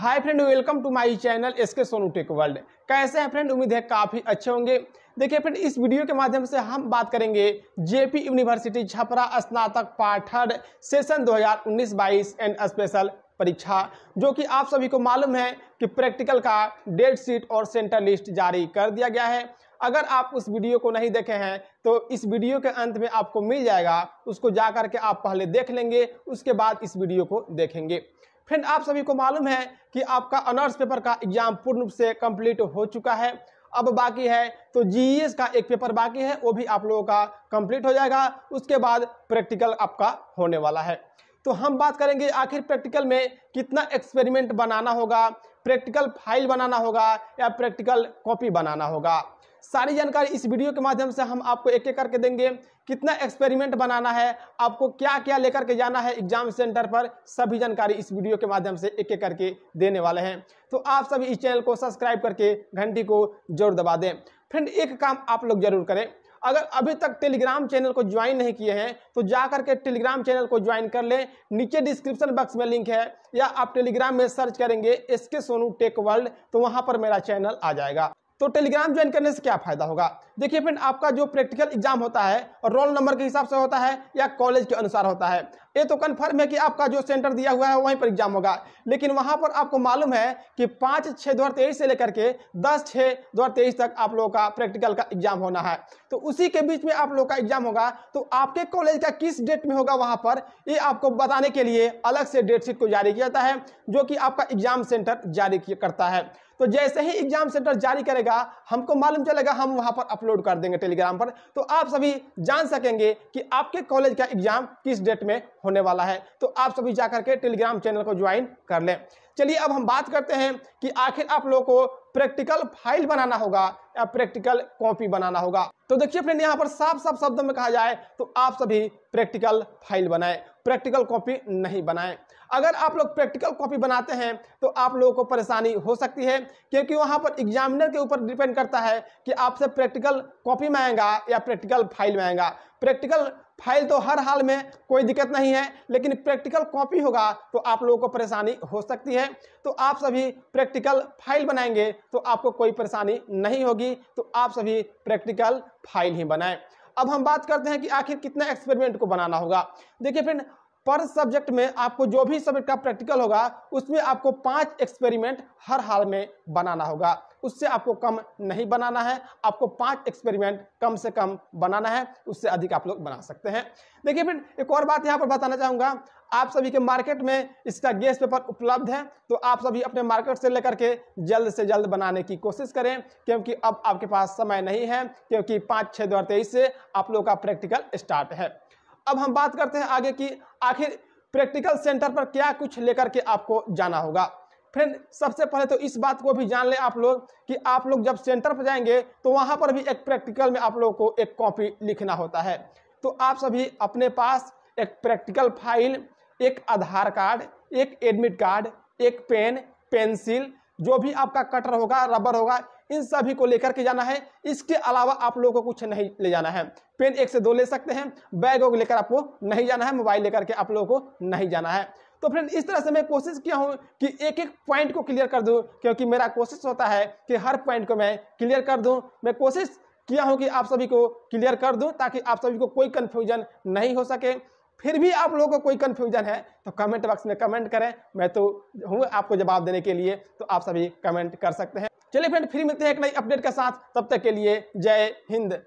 hi friend welcome to my channel S K Sonu tech world कैसे हैं friend उम्मीद है काफ़ी अच्छे होंगे देखिए फ्रेंड इस वीडियो के माध्यम से हम बात करेंगे जेपी यूनिवर्सिटी छपरा स्नातक पाठर सेशन 2019-22 एंड स्पेशल परीक्षा जो कि आप सभी को मालूम है कि प्रैक्टिकल का डेट शीट और सेंटर लिस्ट जारी कर दिया गया है अगर आप उस वीडियो को नहीं देखे हैं तो इस वीडियो के अंत में आपको मिल जाएगा उसको जा करके आप पहले देख लेंगे उसके बाद इस वीडियो को देखेंगे फ्रेंड आप सभी को मालूम है कि आपका ऑनर्स पेपर का एग्जाम पूर्ण रूप से कंप्लीट हो चुका है अब बाकी है तो जीएस e का एक पेपर बाकी है वो भी आप लोगों का कंप्लीट हो जाएगा उसके बाद प्रैक्टिकल आपका होने वाला है तो हम बात करेंगे आखिर प्रैक्टिकल में कितना एक्सपेरिमेंट बनाना होगा प्रैक्टिकल फाइल बनाना होगा या प्रैक्टिकल कॉपी बनाना होगा सारी जानकारी इस वीडियो के माध्यम से हम आपको एक एक करके देंगे कितना एक्सपेरिमेंट बनाना है आपको क्या क्या लेकर के जाना है एग्जाम सेंटर पर सभी जानकारी इस वीडियो के माध्यम से एक एक करके देने वाले हैं तो आप सभी इस चैनल को सब्सक्राइब करके घंटी को जोर दबा दें फ्रेंड एक काम आप लोग जरूर करें अगर अभी तक टेलीग्राम चैनल को ज्वाइन नहीं किए हैं तो जा करके टेलीग्राम चैनल को ज्वाइन कर लें नीचे डिस्क्रिप्शन बॉक्स में लिंक है या आप टेलीग्राम में सर्च करेंगे S K Sonu tech world तो वहाँ पर मेरा चैनल आ जाएगा तो टेलीग्राम ज्वाइन करने से क्या फायदा होगा देखिए फ्रेंड आपका जो प्रैक्टिकल एग्जाम होता है रोल नंबर के हिसाब से होता है या कॉलेज के अनुसार होता है ये तो कन्फर्म है कि आपका जो सेंटर दिया हुआ है वहीं पर एग्जाम होगा लेकिन वहां पर आपको मालूम है कि पाँच छः दो से लेकर के दस छः दो तक आप लोगों का प्रैक्टिकल का एग्जाम होना है तो उसी के बीच में आप लोगों का एग्जाम होगा तो आपके कॉलेज का किस डेट में होगा वहाँ पर ये आपको बताने के लिए अलग से डेट शीट को जारी किया जाता है जो कि आपका एग्जाम सेंटर जारी करता है तो जैसे ही एग्जाम सेंटर जारी करेगा हमको मालूम चलेगा हम वहाँ पर अपलोड कर देंगे टेलीग्राम पर तो आप सभी जान सकेंगे कि आपके कॉलेज का एग्जाम किस डेट में होने वाला है तो आप सभी जा करके टेलीग्राम चैनल को ज्वाइन कर लें चलिए अब हम बात करते हैं कि आखिर आप लोगों को प्रैक्टिकल फाइल बनाना होगा या प्रैक्टिकल कॉपी बनाना होगा तो देखिए फ्रेंड यहाँ पर साफ साफ शब्द में कहा जाए तो आप सभी प्रैक्टिकल फाइल बनाएं प्रैक्टिकल कॉपी नहीं बनाएं अगर आप लोग प्रैक्टिकल कॉपी बनाते हैं तो आप लोगों को परेशानी हो सकती है क्योंकि वहाँ पर एग्जामिनर के ऊपर डिपेंड करता है कि आपसे प्रैक्टिकल कॉपी में आएगा या प्रैक्टिकल फाइल में आएगा प्रैक्टिकल फाइल तो हर हाल में कोई दिक्कत नहीं है लेकिन प्रैक्टिकल कॉपी होगा तो आप लोगों को परेशानी हो सकती है तो आप सभी प्रैक्टिकल फाइल बनाएंगे तो आपको कोई परेशानी नहीं होगी तो आप सभी प्रैक्टिकल फाइल ही बनाएं अब हम बात करते हैं कि आखिर कितना एक्सपेरिमेंट को बनाना होगा देखिए फ्रेंड पर सब्जेक्ट में आपको जो भी सब्जेक्ट का प्रैक्टिकल होगा उसमें आपको पांच एक्सपेरिमेंट हर हाल में बनाना होगा उससे आपको कम नहीं बनाना है आपको पांच एक्सपेरिमेंट कम से कम बनाना है उससे अधिक आप लोग बना सकते हैं देखिए फिर एक और बात यहाँ पर बताना चाहूँगा आप सभी के मार्केट में इसका गेस पेपर उपलब्ध है तो आप सभी अपने मार्केट से लेकर के जल्द से जल्द बनाने की कोशिश करें क्योंकि अब आपके पास समय नहीं है क्योंकि पाँच छः दो से आप लोगों का प्रैक्टिकल स्टार्ट है अब हम बात करते हैं आगे की आखिर प्रैक्टिकल सेंटर पर क्या कुछ लेकर के आपको जाना होगा फ्रेंड सबसे पहले तो इस बात को भी जान लें आप लोग कि आप लोग जब सेंटर पर जाएंगे तो वहाँ पर भी एक प्रैक्टिकल में आप लोगों को एक कॉपी लिखना होता है तो आप सभी अपने पास एक प्रैक्टिकल फाइल एक आधार कार्ड एक एडमिट कार्ड एक पेन पेंसिल जो भी आपका कटर होगा रबर होगा इन सभी को लेकर के जाना है इसके अलावा आप लोगों को कुछ नहीं ले जाना है पेन एक से दो ले सकते हैं बैग वैग लेकर आपको नहीं जाना है मोबाइल लेकर के आप लोगों को नहीं जाना है तो फ्रेंड इस तरह से मैं कोशिश किया हूँ कि एक एक पॉइंट को क्लियर कर दूँ क्योंकि मेरा कोशिश होता है कि हर पॉइंट को मैं क्लियर कर दूँ मैं कोशिश किया हूँ कि आप सभी को क्लियर कर दूँ ताकि आप सभी को कोई कन्फ्यूजन नहीं हो सके फिर भी आप लोगों को कोई कन्फ्यूजन है तो कमेंट बॉक्स में कमेंट करें मैं तो हूँ आपको जवाब देने के लिए तो आप सभी कमेंट कर सकते हैं चलिए फ्रेंड फिर मिलते हैं एक नई अपडेट के साथ तब तक के लिए जय हिंद